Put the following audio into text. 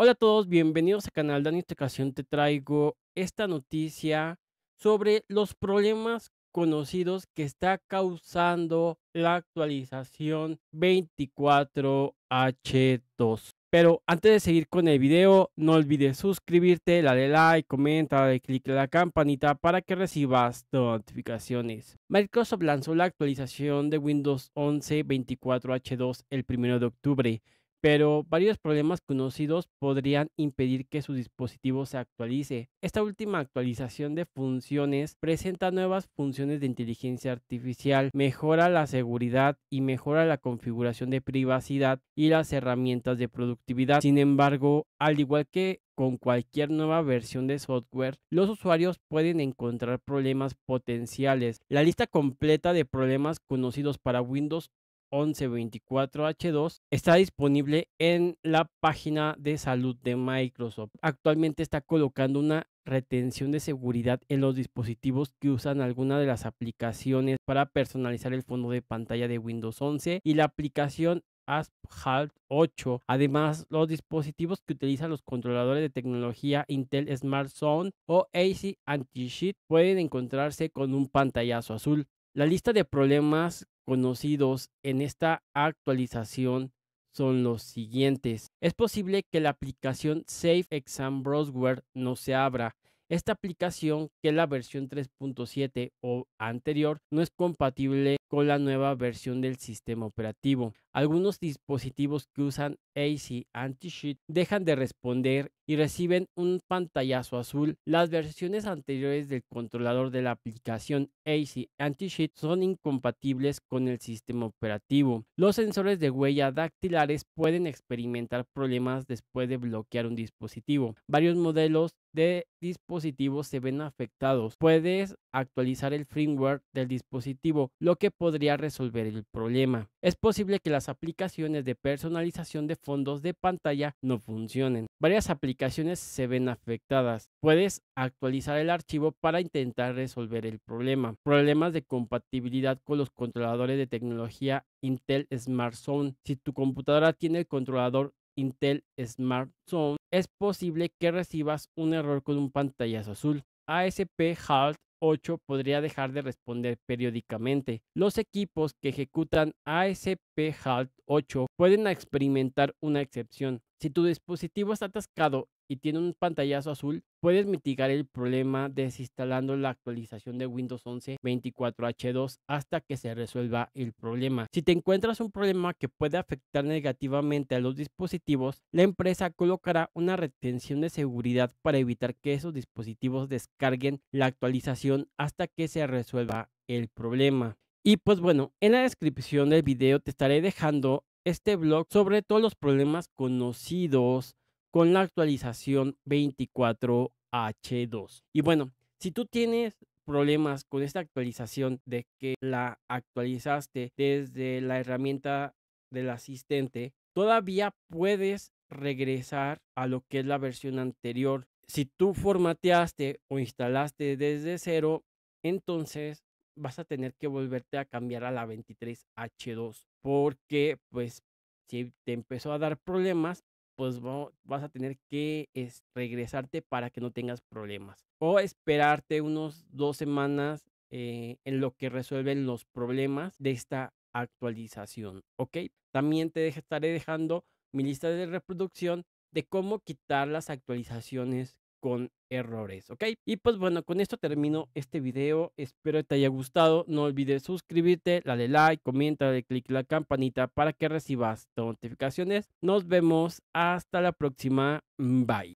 Hola a todos, bienvenidos al canal de En te traigo esta noticia sobre los problemas conocidos que está causando la actualización 24H2. Pero antes de seguir con el video, no olvides suscribirte, darle like, comenta, darle clic a la campanita para que recibas notificaciones. Microsoft lanzó la actualización de Windows 11 24H2 el 1 de octubre pero varios problemas conocidos podrían impedir que su dispositivo se actualice. Esta última actualización de funciones presenta nuevas funciones de inteligencia artificial, mejora la seguridad y mejora la configuración de privacidad y las herramientas de productividad. Sin embargo, al igual que con cualquier nueva versión de software, los usuarios pueden encontrar problemas potenciales. La lista completa de problemas conocidos para Windows 1124H2 está disponible en la página de salud de Microsoft. Actualmente está colocando una retención de seguridad en los dispositivos que usan alguna de las aplicaciones para personalizar el fondo de pantalla de Windows 11 y la aplicación ASP-HALT 8. Además, los dispositivos que utilizan los controladores de tecnología Intel Smart Zone o AC anti sheet pueden encontrarse con un pantallazo azul. La lista de problemas conocidos en esta actualización son los siguientes. Es posible que la aplicación Safe Exam Browser no se abra. Esta aplicación, que es la versión 3.7 o anterior, no es compatible con la nueva versión del sistema operativo. Algunos dispositivos que usan AC anti sheet dejan de responder y reciben un pantallazo azul. Las versiones anteriores del controlador de la aplicación AC anti sheet son incompatibles con el sistema operativo. Los sensores de huella dactilares pueden experimentar problemas después de bloquear un dispositivo. Varios modelos de dispositivos se ven afectados. Puedes actualizar el firmware del dispositivo, lo que podría resolver el problema. Es posible que las aplicaciones de personalización de fondos de pantalla no funcionen. Varias aplicaciones se ven afectadas. Puedes actualizar el archivo para intentar resolver el problema. Problemas de compatibilidad con los controladores de tecnología Intel Smart Zone. Si tu computadora tiene el controlador Intel Smart Zone, es posible que recibas un error con un pantallazo azul. ASP HALT 8 podría dejar de responder periódicamente. Los equipos que ejecutan ASP halt 8 pueden experimentar una excepción. Si tu dispositivo está atascado y tiene un pantallazo azul, puedes mitigar el problema desinstalando la actualización de Windows 11 24H2 hasta que se resuelva el problema. Si te encuentras un problema que puede afectar negativamente a los dispositivos, la empresa colocará una retención de seguridad para evitar que esos dispositivos descarguen la actualización hasta que se resuelva el problema. Y pues bueno, en la descripción del video te estaré dejando este blog sobre todos los problemas conocidos con la actualización 24H2. Y bueno, si tú tienes problemas con esta actualización de que la actualizaste desde la herramienta del asistente, todavía puedes regresar a lo que es la versión anterior. Si tú formateaste o instalaste desde cero, entonces vas a tener que volverte a cambiar a la 23H2 porque pues si te empezó a dar problemas, pues vas a tener que regresarte para que no tengas problemas. O esperarte unos dos semanas eh, en lo que resuelven los problemas de esta actualización. ¿Ok? También te estaré dejando mi lista de reproducción de cómo quitar las actualizaciones con errores, ¿ok? Y pues bueno, con esto termino este video. Espero te haya gustado. No olvides suscribirte, darle like, comenta, dale click la campanita para que recibas notificaciones. Nos vemos hasta la próxima. Bye.